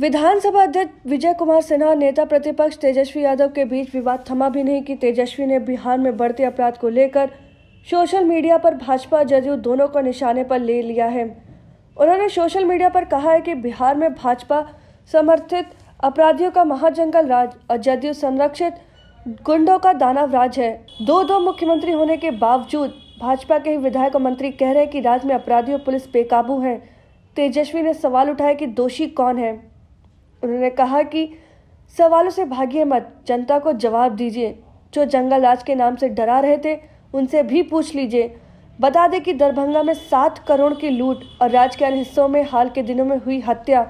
विधानसभा अध्यक्ष विजय कुमार सिन्हा और नेता प्रतिपक्ष तेजस्वी यादव के बीच विवाद थमा भी नहीं कि तेजस्वी ने बिहार में बढ़ते अपराध को लेकर सोशल मीडिया पर भाजपा जदयू दोनों को निशाने पर ले लिया है उन्होंने सोशल मीडिया पर कहा है कि बिहार में भाजपा समर्थित अपराधियों का महाजंगल राज और जदयू संरक्षित गुंडों का दानव राज है दो दो मुख्यमंत्री होने के बावजूद भाजपा के ही विधायक और मंत्री कह रहे हैं कि राज्य में अपराधी और पुलिस बेकाबू है तेजस्वी ने सवाल उठाया कि दोषी कौन है उन्होंने कहा कि सवालों से भागिए मत जनता को जवाब दीजिए जो जंगल राज के नाम से डरा रहे थे उनसे भी पूछ लीजिए बता दें कि दरभंगा में सात करोड़ की लूट और राज्य के अन्य हिस्सों में हाल के दिनों में हुई हत्या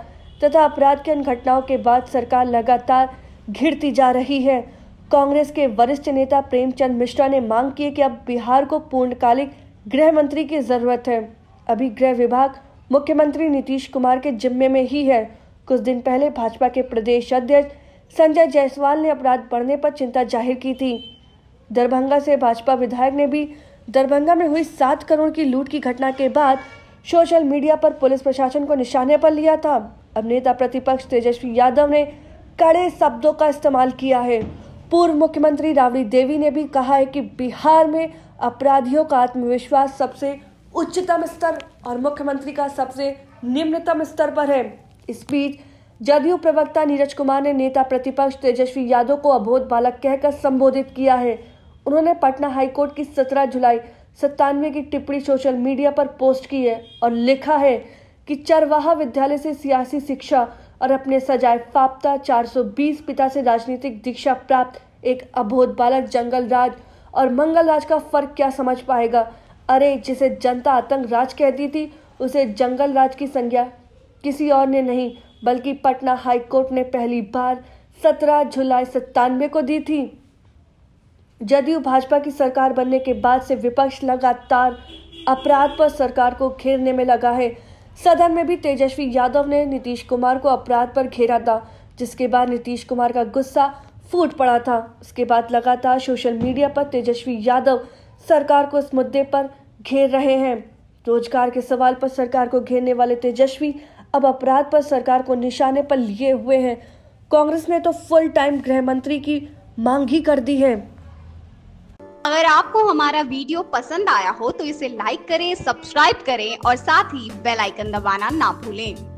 तथा अपराध की अन्य घटनाओं के बाद सरकार लगातार घिरती जा रही है कांग्रेस के वरिष्ठ नेता प्रेमचंद मिश्रा ने मांग की है कि अब बिहार को पूर्णकालिक गृह मंत्री की जरूरत है अभी गृह विभाग मुख्यमंत्री नीतीश कुमार के जिम्मे में ही है कुछ दिन पहले भाजपा के प्रदेश अध्यक्ष संजय जायसवाल ने अपराध बढ़ने पर चिंता जाहिर की थी दरभंगा से भाजपा विधायक ने भी दरभंगा में हुई सात करोड़ की लूट की घटना के बाद सोशल मीडिया पर पुलिस प्रशासन को निशाने पर लिया था अब नेता प्रतिपक्ष तेजस्वी यादव ने कड़े शब्दों का इस्तेमाल किया है पूर्व मुख्यमंत्री राबड़ी देवी ने भी कहा है कि बिहार में अपराधियों का आत्मविश्वास सबसे उच्चतम स्तर और मुख्यमंत्री का सबसे निम्नतम स्तर पर है इस बीच जदयू प्रवक्ता नीरज कुमार ने नेता प्रतिपक्ष तेजस्वी यादव को अबोध बालक कहकर संबोधित किया है उन्होंने पटना हाईकोर्ट की 17 जुलाई सत्तानवे की टिप्पणी सोशल मीडिया पर पोस्ट की है और लिखा है कि चरवाहा विद्यालय से सियासी शिक्षा और अपने सजाए फाप्ता 420 पिता से राजनीतिक दीक्षा प्राप्त एक अबोध बालक जंगल राज और मंगल राज का फर्क क्या समझ पाएगा अरे जिसे जनता आतंक राज कहती थी उसे जंगल राज की संज्ञा किसी और ने नहीं बल्कि पटना हाईकोर्ट ने पहली बार 17 जुलाई सत्तानवे को दी थी जदयू भाजपा की सरकार बनने के बाद से विपक्ष लगातार अपराध पर सरकार को घेरने में लगा है सदन में भी तेजस्वी यादव ने नीतीश कुमार को अपराध पर घेरा था जिसके बाद नीतीश कुमार का गुस्सा फूट पड़ा था उसके बाद लगातार सोशल मीडिया पर तेजस्वी यादव सरकार को इस मुद्दे पर घेर रहे हैं रोजगार के सवाल पर सरकार को घेरने वाले तेजस्वी अब अपराध पर सरकार को निशाने पर लिए हुए हैं कांग्रेस ने तो फुल टाइम गृह मंत्री की मांग ही कर दी है अगर आपको हमारा वीडियो पसंद आया हो तो इसे लाइक करें सब्सक्राइब करें और साथ ही बेल आइकन दबाना ना भूलें